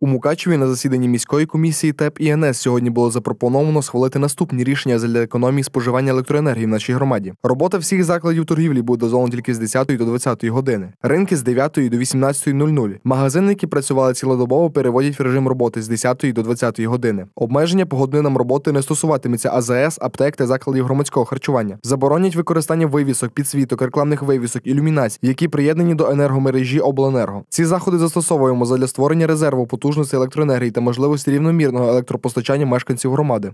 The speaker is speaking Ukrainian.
У Мукачеві на засіданні міської комісії ТЕП і НС сьогодні було запропоновано схвалити наступні рішення для економії споживання електроенергії в нашій громаді. Робота всіх закладів торгівлі буде дозволена тільки з 10 до 20 години. Ринки з 9 до 18.00. Магазини, які працювали цілодобово, переводять в режим роботи з 10 до 20 години. Обмеження по годинам роботи не стосуватиметься АЗС, аптек та закладів громадського харчування. Заборонять використання вивісок, підсвіток, рекламних вивісок, ілюмінацій, які приєднані до енергомережі обленерго. Ці заходи застосовуємо задля створення резерву потужності потужності електроенергії та можливості рівномірного електропостачання мешканців громади.